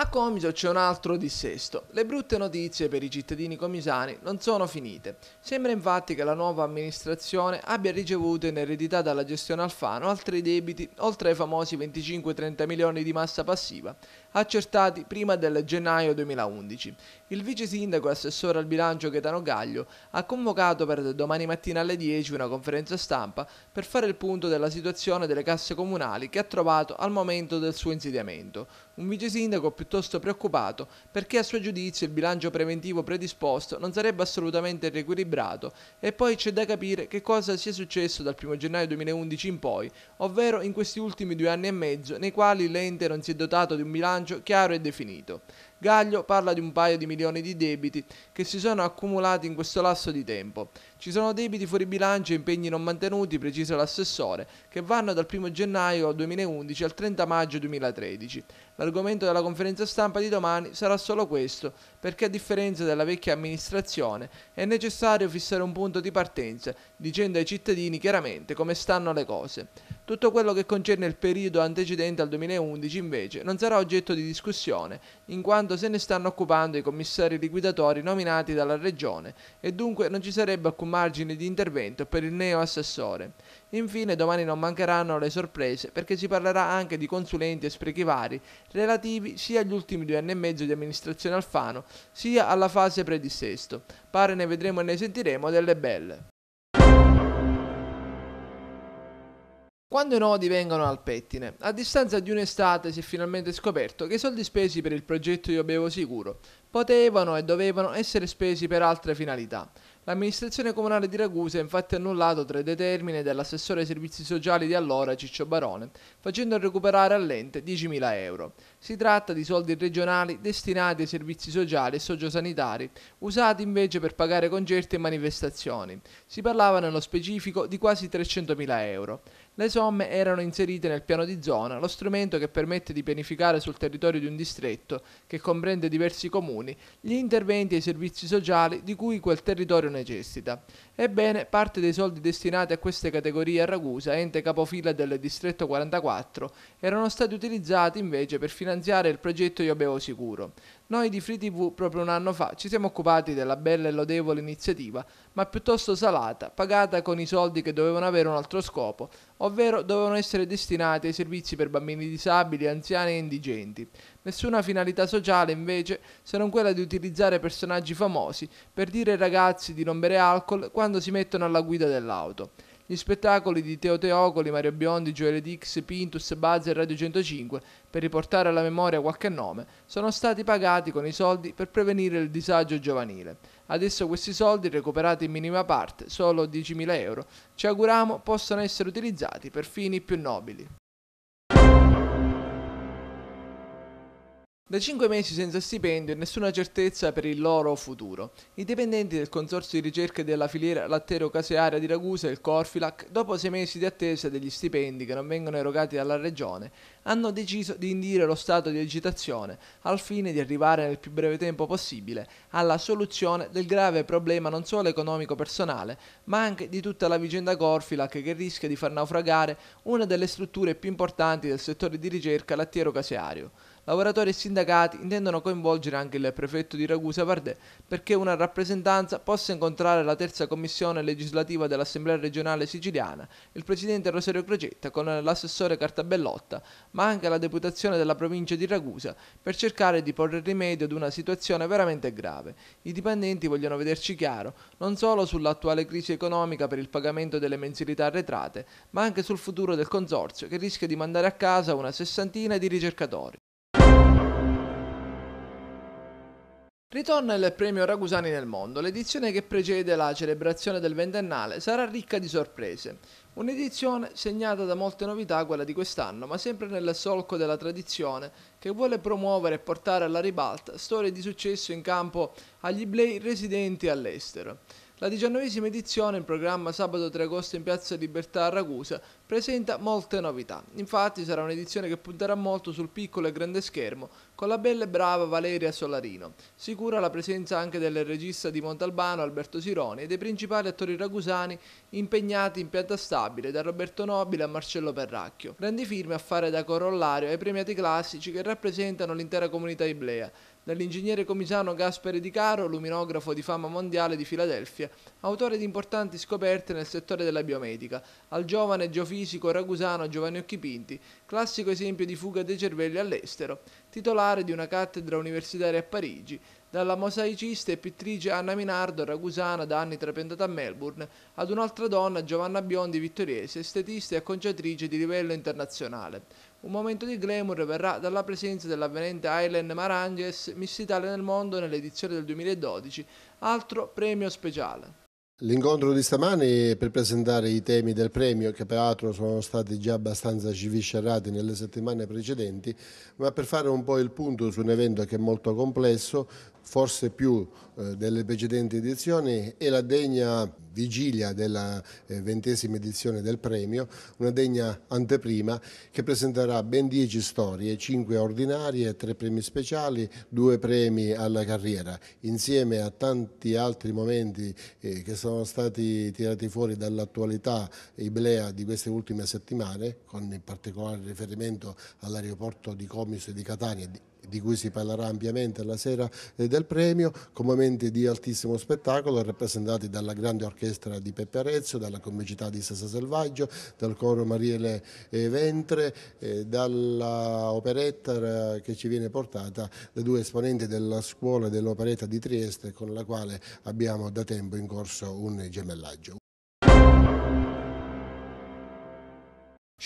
A Comiso c'è un altro dissesto. Le brutte notizie per i cittadini comisani non sono finite. Sembra infatti che la nuova amministrazione abbia ricevuto in eredità dalla gestione Alfano altri debiti oltre ai famosi 25-30 milioni di massa passiva, accertati prima del gennaio 2011. Il vice sindaco e assessore al bilancio Gaetano Gaglio ha convocato per domani mattina alle 10 una conferenza stampa per fare il punto della situazione delle casse comunali che ha trovato al momento del suo insediamento. Un vice sindaco piuttosto preoccupato perché a suo giudizio il bilancio preventivo predisposto non sarebbe assolutamente riequilibrato e poi c'è da capire che cosa sia successo dal 1 gennaio 2011 in poi, ovvero in questi ultimi due anni e mezzo nei quali l'ente non si è dotato di un bilancio bilancio chiaro e definito. Gaglio parla di un paio di milioni di debiti che si sono accumulati in questo lasso di tempo ci sono debiti fuori bilancio e impegni non mantenuti, precisa l'assessore, che vanno dal 1 gennaio 2011 al 30 maggio 2013. L'argomento della conferenza stampa di domani sarà solo questo, perché a differenza della vecchia amministrazione è necessario fissare un punto di partenza, dicendo ai cittadini chiaramente come stanno le cose. Tutto quello che concerne il periodo antecedente al 2011 invece non sarà oggetto di discussione, in quanto se ne stanno occupando i commissari liquidatori nominati dalla Regione e dunque non ci sarebbe alcun margine di intervento per il neo assessore. Infine domani non mancheranno le sorprese perché si parlerà anche di consulenti e sprechi vari relativi sia agli ultimi due anni e mezzo di amministrazione Alfano sia alla fase predissesto. Pare ne vedremo e ne sentiremo delle belle. Quando i nodi vengono al pettine, a distanza di un'estate si è finalmente scoperto che i soldi spesi per il progetto Io Bevo Sicuro potevano e dovevano essere spesi per altre finalità. L'amministrazione comunale di Ragusa ha infatti annullato tre determine dell'assessore ai servizi sociali di allora Ciccio Barone, facendo recuperare all'ente 10.000 euro. Si tratta di soldi regionali destinati ai servizi sociali e sociosanitari, usati invece per pagare concerti e manifestazioni. Si parlava nello specifico di quasi 300.000 euro. Le somme erano inserite nel piano di zona, lo strumento che permette di pianificare sul territorio di un distretto, che comprende diversi comuni, gli interventi e i servizi sociali di cui quel territorio necessita. Ebbene, parte dei soldi destinati a queste categorie a Ragusa, ente capofila del distretto 44, erano stati utilizzati invece per finanziare il progetto Io Bevo Sicuro. Noi di Free TV proprio un anno fa ci siamo occupati della bella e lodevole iniziativa, ma piuttosto salata, pagata con i soldi che dovevano avere un altro scopo, ovvero dovevano essere destinati ai servizi per bambini disabili, anziani e indigenti. Nessuna finalità sociale invece se non quella di utilizzare personaggi famosi per dire ai ragazzi di non bere alcol quando si mettono alla guida dell'auto gli spettacoli di Teo Teocoli, Mario Biondi, Gioele Dix, Pintus, Buzz e Radio 105, per riportare alla memoria qualche nome, sono stati pagati con i soldi per prevenire il disagio giovanile. Adesso questi soldi, recuperati in minima parte, solo 10.000 euro, ci auguriamo possano essere utilizzati per fini più nobili. Da 5 mesi senza stipendio e nessuna certezza per il loro futuro, i dipendenti del Consorzio di ricerca della filiera lattero-casearia di Ragusa, il Corfilac, dopo 6 mesi di attesa degli stipendi che non vengono erogati dalla Regione, hanno deciso di indire lo stato di agitazione al fine di arrivare nel più breve tempo possibile alla soluzione del grave problema non solo economico personale, ma anche di tutta la vicenda Corfilac che rischia di far naufragare una delle strutture più importanti del settore di ricerca lattero-caseario lavoratori e sindacati intendono coinvolgere anche il prefetto di Ragusa Vardè perché una rappresentanza possa incontrare la terza commissione legislativa dell'Assemblea regionale siciliana, il presidente Rosario Crocetta con l'assessore Cartabellotta, ma anche la deputazione della provincia di Ragusa per cercare di porre rimedio ad una situazione veramente grave. I dipendenti vogliono vederci chiaro non solo sull'attuale crisi economica per il pagamento delle mensilità arretrate, ma anche sul futuro del consorzio che rischia di mandare a casa una sessantina di ricercatori. Ritorna il premio Ragusani nel mondo. L'edizione che precede la celebrazione del ventennale sarà ricca di sorprese. Un'edizione segnata da molte novità, quella di quest'anno, ma sempre nel solco della tradizione che vuole promuovere e portare alla ribalta storie di successo in campo agli blei residenti all'estero. La diciannovesima edizione, in programma sabato 3 agosto in Piazza Libertà a Ragusa, presenta molte novità. Infatti sarà un'edizione che punterà molto sul piccolo e grande schermo, con la bella e brava Valeria Solarino. Sicura la presenza anche del regista di Montalbano Alberto Sironi e dei principali attori ragusani impegnati in pianta stabile, da Roberto Nobile a Marcello Perracchio. Grandi firme a fare da corollario ai premiati classici che rappresentano l'intera comunità iblea, dall'ingegnere comisano Gasperi Di Caro, luminografo di fama mondiale di Filadelfia, autore di importanti scoperte nel settore della biomedica, al giovane Giofino fisico ragusano Giovanni Occhipinti, classico esempio di fuga dei cervelli all'estero, titolare di una cattedra universitaria a Parigi, dalla mosaicista e pittrice Anna Minardo, ragusana da anni trapentata a Melbourne, ad un'altra donna, Giovanna Biondi Vittoriese, estetista e acconciatrice di livello internazionale. Un momento di glamour verrà dalla presenza dell'avvenente Ailen Maranges, Miss Italia nel mondo nell'edizione del 2012, altro premio speciale. L'incontro di stamani per presentare i temi del premio, che peraltro sono stati già abbastanza civiscerrati nelle settimane precedenti, ma per fare un po' il punto su un evento che è molto complesso, forse più eh, delle precedenti edizioni, è la degna vigilia della eh, ventesima edizione del premio, una degna anteprima che presenterà ben dieci storie, cinque ordinarie, tre premi speciali, due premi alla carriera, insieme a tanti altri momenti eh, che sono sono stati tirati fuori dall'attualità iblea di queste ultime settimane, con in particolare riferimento all'aeroporto di Comiso e di Catania di cui si parlerà ampiamente la sera eh, del premio, con momenti di altissimo spettacolo rappresentati dalla grande orchestra di Peppe Arezzo, dalla comicità di Sasa Selvaggio, dal coro Mariele eh, Ventre, eh, dalla operetta che ci viene portata da due esponenti della scuola dell'operetta di Trieste con la quale abbiamo da tempo in corso un gemellaggio.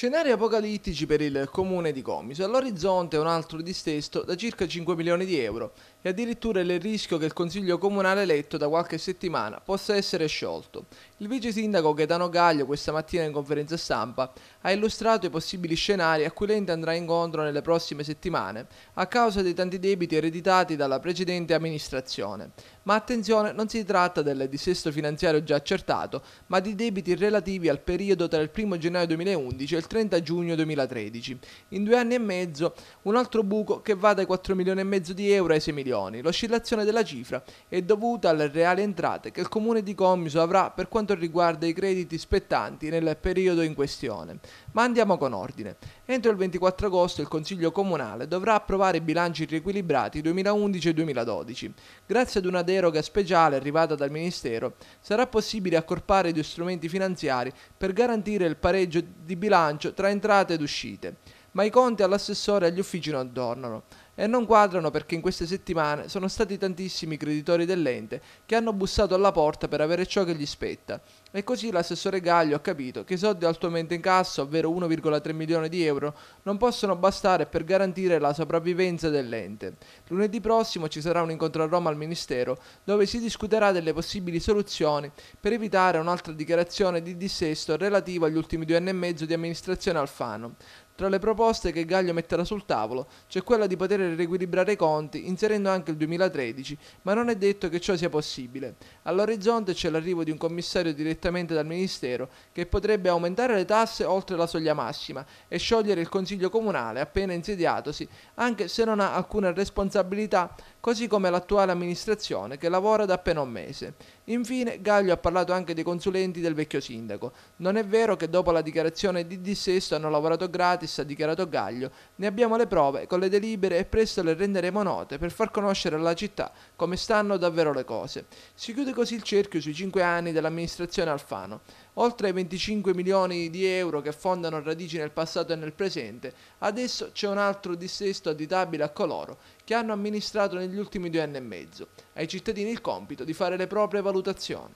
Scenari apocalittici per il comune di Comiso. All'orizzonte un altro distesto da circa 5 milioni di euro e addirittura il rischio che il Consiglio Comunale eletto da qualche settimana possa essere sciolto. Il vice sindaco Gaetano Gaglio questa mattina in conferenza stampa ha illustrato i possibili scenari a cui l'ente andrà incontro nelle prossime settimane a causa dei tanti debiti ereditati dalla precedente amministrazione. Ma attenzione, non si tratta del dissesto finanziario già accertato, ma di debiti relativi al periodo tra il 1 gennaio 2011 e il 30 giugno 2013. In due anni e mezzo un altro buco che va dai 4 milioni e mezzo di euro ai 6 milioni milioni. L'oscillazione della cifra è dovuta alle reali entrate che il comune di Commiso avrà per quanto riguarda i crediti spettanti nel periodo in questione. Ma andiamo con ordine. Entro il 24 agosto il Consiglio Comunale dovrà approvare i bilanci riequilibrati 2011 e 2012. Grazie ad una deroga speciale arrivata dal Ministero, sarà possibile accorpare due strumenti finanziari per garantire il pareggio di bilancio tra entrate ed uscite ma i conti all'assessore e agli uffici non tornano e non quadrano perché in queste settimane sono stati tantissimi creditori dell'ente che hanno bussato alla porta per avere ciò che gli spetta. E così l'assessore Gaglio ha capito che i soldi attualmente in cassa, ovvero 1,3 milioni di euro, non possono bastare per garantire la sopravvivenza dell'ente. Lunedì prossimo ci sarà un incontro a Roma al Ministero dove si discuterà delle possibili soluzioni per evitare un'altra dichiarazione di dissesto relativa agli ultimi due anni e mezzo di amministrazione Alfano. Tra le proposte che Gaglio metterà sul tavolo c'è quella di poter riequilibrare i conti inserendo anche il 2013, ma non è detto che ciò sia possibile. All'orizzonte c'è l'arrivo di un commissario direttamente dal Ministero che potrebbe aumentare le tasse oltre la soglia massima e sciogliere il Consiglio Comunale appena insediatosi, anche se non ha alcuna responsabilità, così come l'attuale amministrazione che lavora da appena un mese. Infine Gaglio ha parlato anche dei consulenti del vecchio sindaco. Non è vero che dopo la dichiarazione di dissesto hanno lavorato gratis, ha dichiarato Gaglio. Ne abbiamo le prove con le delibere e presto le renderemo note per far conoscere alla città come stanno davvero le cose. Si chiude così il cerchio sui cinque anni dell'amministrazione Alfano. Oltre ai 25 milioni di euro che fondano radici nel passato e nel presente, adesso c'è un altro dissesto additabile a coloro che hanno amministrato negli ultimi due anni e mezzo. Ai cittadini il compito di fare le proprie valutazioni.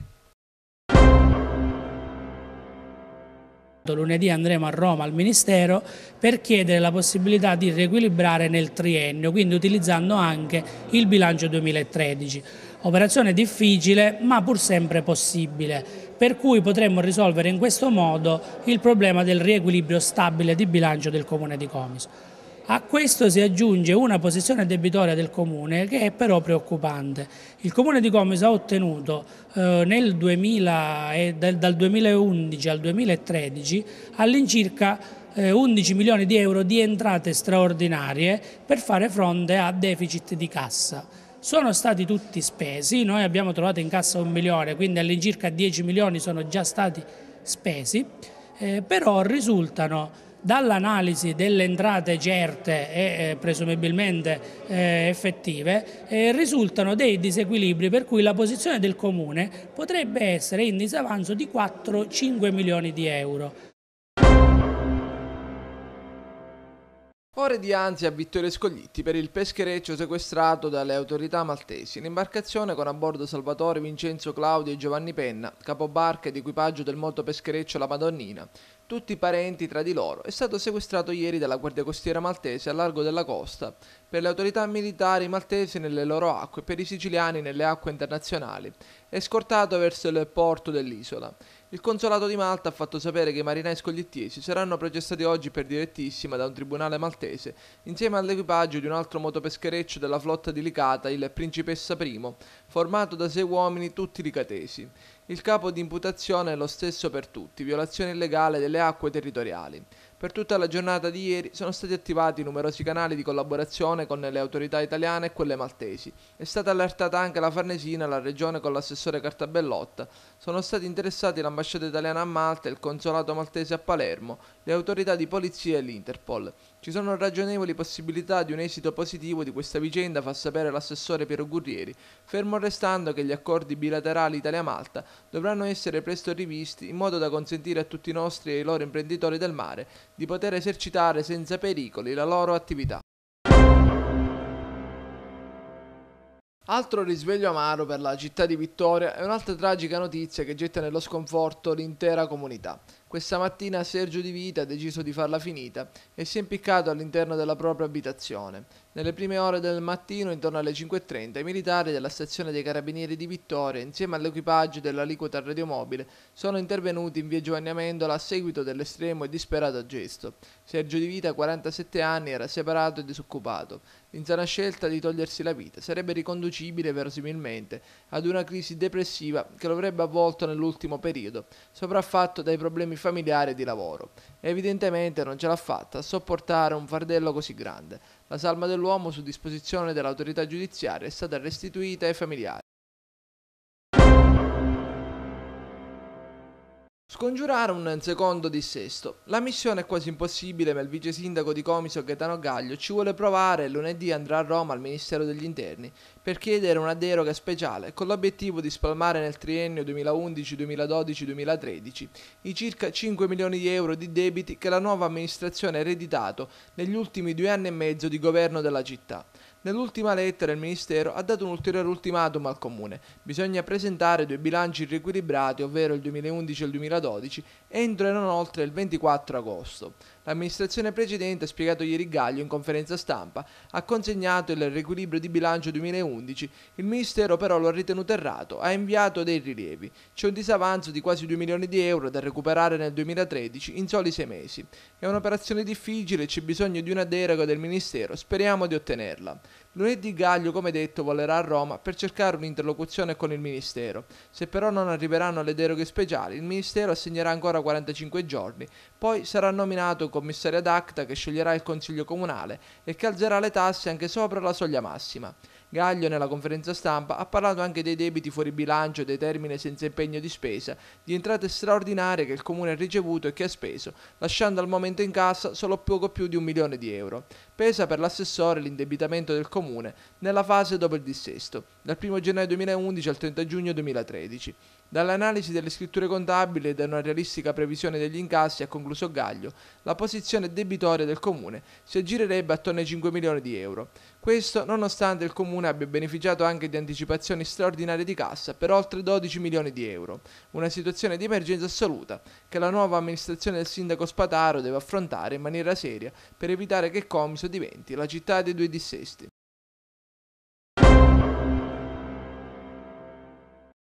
lunedì andremo a Roma al Ministero per chiedere la possibilità di riequilibrare nel triennio, quindi utilizzando anche il bilancio 2013. Operazione difficile ma pur sempre possibile per cui potremmo risolvere in questo modo il problema del riequilibrio stabile di bilancio del Comune di Comiso. A questo si aggiunge una posizione debitoria del Comune che è però preoccupante. Il Comune di Comiso ha ottenuto eh, 2000, eh, dal 2011 al 2013 all'incirca 11 milioni di euro di entrate straordinarie per fare fronte a deficit di cassa sono stati tutti spesi, noi abbiamo trovato in cassa un milione, quindi all'incirca 10 milioni sono già stati spesi, eh, però risultano dall'analisi delle entrate certe e eh, presumibilmente eh, effettive eh, risultano dei disequilibri per cui la posizione del comune potrebbe essere in disavanzo di 4-5 milioni di euro. ore dianzi a Vittorio Scoglitti per il peschereccio sequestrato dalle autorità maltesi, l'imbarcazione con a bordo Salvatore, Vincenzo Claudio e Giovanni Penna, capobarca ed equipaggio del moto peschereccio La Madonnina, tutti parenti tra di loro, è stato sequestrato ieri dalla Guardia Costiera Maltese a largo della costa, per le autorità militari maltesi nelle loro acque e per i siciliani nelle acque internazionali, e scortato verso il porto dell'isola. Il Consolato di Malta ha fatto sapere che i marinai scogliettiesi saranno processati oggi per direttissima da un tribunale maltese, insieme all'equipaggio di un altro motopeschereccio della flotta di Licata, il Principessa I, formato da sei uomini tutti licatesi. Il capo di imputazione è lo stesso per tutti, violazione illegale delle acque territoriali. Per tutta la giornata di ieri sono stati attivati numerosi canali di collaborazione con le autorità italiane e quelle maltesi. È stata allertata anche la Farnesina, la regione con l'assessore Cartabellotta. Sono stati interessati l'ambasciata italiana a Malta, il consolato maltese a Palermo, le autorità di polizia e l'Interpol. Ci sono ragionevoli possibilità di un esito positivo di questa vicenda, fa sapere l'assessore Piero Gurrieri, fermo restando che gli accordi bilaterali Italia-Malta dovranno essere presto rivisti in modo da consentire a tutti i nostri e i loro imprenditori del mare di poter esercitare senza pericoli la loro attività. Altro risveglio amaro per la città di Vittoria è un'altra tragica notizia che getta nello sconforto l'intera comunità. Questa mattina Sergio Di Vita ha deciso di farla finita e si è impiccato all'interno della propria abitazione. Nelle prime ore del mattino, intorno alle 5.30, i militari della stazione dei Carabinieri di Vittoria, insieme all'equipaggio dell'aliquota radiomobile, sono intervenuti in via Giovanni Amendola a seguito dell'estremo e disperato gesto. Sergio Di Vita, 47 anni, era separato e disoccupato. L'insana scelta di togliersi la vita sarebbe riconducibile verosimilmente ad una crisi depressiva che lo avrebbe avvolto nell'ultimo periodo, sopraffatto dai problemi familiare di lavoro. Evidentemente non ce l'ha fatta a sopportare un fardello così grande. La salma dell'uomo su disposizione dell'autorità giudiziaria è stata restituita ai familiari. Scongiurare un secondo dissesto. La missione è quasi impossibile, ma il vice sindaco di Comiso Gaetano Gaglio ci vuole provare e lunedì andrà a Roma al Ministero degli Interni per chiedere una deroga speciale con l'obiettivo di spalmare nel triennio 2011-2012-2013 i circa 5 milioni di euro di debiti che la nuova amministrazione ha ereditato negli ultimi due anni e mezzo di governo della città. Nell'ultima lettera il Ministero ha dato un ulteriore ultimatum al Comune. Bisogna presentare due bilanci riequilibrati, ovvero il 2011 e il 2012, entro e non oltre il 24 agosto. L'amministrazione precedente, ha spiegato ieri Gaglio in conferenza stampa, ha consegnato il riequilibrio di bilancio 2011, il Ministero però lo ha ritenuto errato, ha inviato dei rilievi. C'è un disavanzo di quasi 2 milioni di euro da recuperare nel 2013 in soli 6 mesi. È un'operazione difficile, c'è bisogno di una deroga del Ministero, speriamo di ottenerla. Lunedì Gaglio, come detto, volerà a Roma per cercare un'interlocuzione con il Ministero. Se però non arriveranno le deroghe speciali, il Ministero assegnerà ancora 45 giorni, poi sarà nominato commissario ad acta che sceglierà il Consiglio Comunale e che alzerà le tasse anche sopra la soglia massima. Gaglio nella conferenza stampa ha parlato anche dei debiti fuori bilancio, dei termini senza impegno di spesa, di entrate straordinarie che il comune ha ricevuto e che ha speso, lasciando al momento in cassa solo poco più di un milione di euro. Pesa per l'assessore l'indebitamento del comune nella fase dopo il dissesto, dal 1 gennaio 2011 al 30 giugno 2013. Dall'analisi delle scritture contabili e da una realistica previsione degli incassi, ha concluso Gaglio, la posizione debitoria del comune si aggirerebbe attorno ai 5 milioni di euro. Questo nonostante il comune abbia beneficiato anche di anticipazioni straordinarie di cassa per oltre 12 milioni di euro, una situazione di emergenza assoluta che la nuova amministrazione del sindaco Spataro deve affrontare in maniera seria per evitare che Comiso diventi la città dei due dissesti.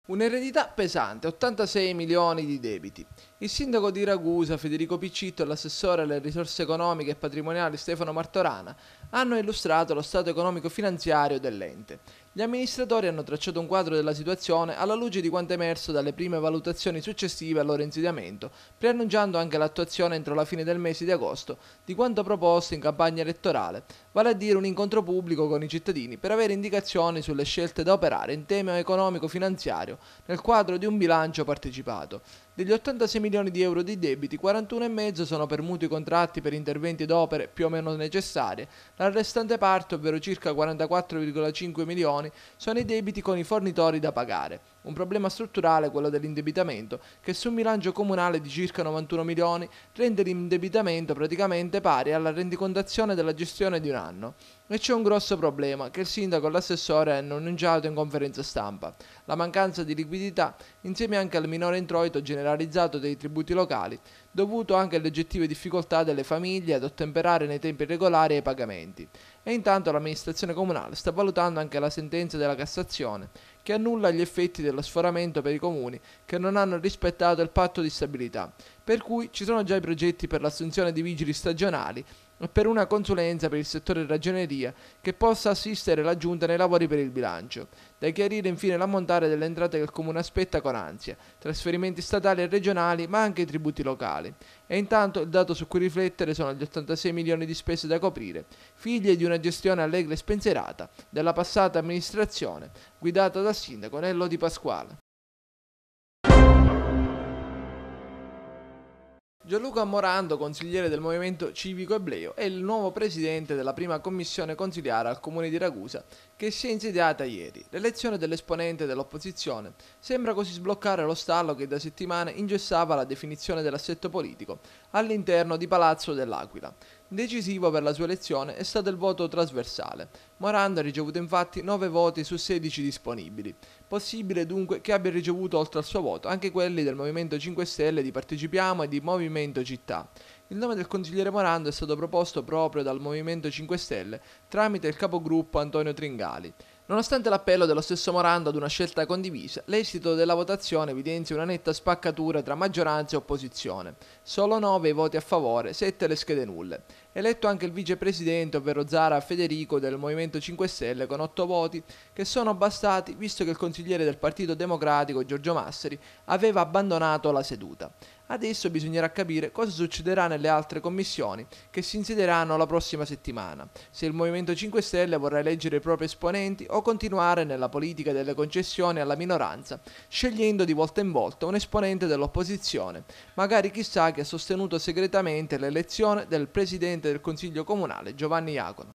Un'eredità pesante, 86 milioni di debiti. Il sindaco di Ragusa, Federico Piccitto, e l'assessore alle risorse economiche e patrimoniali Stefano Martorana hanno illustrato lo stato economico-finanziario dell'ente. Gli amministratori hanno tracciato un quadro della situazione alla luce di quanto emerso dalle prime valutazioni successive al loro insediamento, preannunciando anche l'attuazione entro la fine del mese di agosto di quanto proposto in campagna elettorale, vale a dire un incontro pubblico con i cittadini per avere indicazioni sulle scelte da operare in tema economico-finanziario nel quadro di un bilancio partecipato. Degli 86 milioni di euro di debiti, 41,5 sono per mutui contratti per interventi ed opere più o meno necessarie, la restante parte, ovvero circa 44,5 milioni, sono i debiti con i fornitori da pagare un problema strutturale quello dell'indebitamento, che su un bilancio comunale di circa 91 milioni rende l'indebitamento praticamente pari alla rendicontazione della gestione di un anno. E c'è un grosso problema che il sindaco e l'assessore hanno annunciato in conferenza stampa, la mancanza di liquidità insieme anche al minore introito generalizzato dei tributi locali, dovuto anche alle oggettive difficoltà delle famiglie ad ottemperare nei tempi regolari ai pagamenti. E intanto l'amministrazione comunale sta valutando anche la sentenza della Cassazione, che annulla gli effetti dello sforamento per i comuni che non hanno rispettato il patto di stabilità, per cui ci sono già i progetti per l'assunzione di vigili stagionali per una consulenza per il settore ragioneria che possa assistere la Giunta nei lavori per il bilancio. Da chiarire infine l'ammontare delle entrate che il Comune aspetta con ansia, trasferimenti statali e regionali ma anche tributi locali. E intanto il dato su cui riflettere sono gli 86 milioni di spese da coprire, figlie di una gestione allegra e spensierata della passata amministrazione guidata dal sindaco Nello Di Pasquale. Gianluca Morando, consigliere del Movimento Civico Ebleo, è il nuovo presidente della prima commissione consiliare al comune di Ragusa, che si è insediata ieri. L'elezione dell'esponente dell'opposizione sembra così sbloccare lo stallo che da settimane ingessava la definizione dell'assetto politico all'interno di Palazzo dell'Aquila. Decisivo per la sua elezione è stato il voto trasversale. Morando ha ricevuto infatti 9 voti su 16 disponibili. Possibile dunque che abbia ricevuto oltre al suo voto anche quelli del Movimento 5 Stelle di Partecipiamo e di Movimento Città. Il nome del consigliere Morando è stato proposto proprio dal Movimento 5 Stelle tramite il capogruppo Antonio Tringali. Nonostante l'appello dello stesso Morando ad una scelta condivisa, l'esito della votazione evidenzia una netta spaccatura tra maggioranza e opposizione. Solo 9 i voti a favore, 7 le schede nulle. Eletto anche il vicepresidente, ovvero Zara Federico del Movimento 5 Stelle, con 8 voti, che sono bastati visto che il consigliere del Partito Democratico Giorgio Masseri aveva abbandonato la seduta. Adesso bisognerà capire cosa succederà nelle altre commissioni che si insiederanno la prossima settimana, se il Movimento 5 Stelle vorrà eleggere i propri esponenti o continuare nella politica delle concessioni alla minoranza, scegliendo di volta in volta un esponente dell'opposizione, magari chissà che ha sostenuto segretamente l'elezione del presidente del Consiglio Comunale Giovanni Iacono.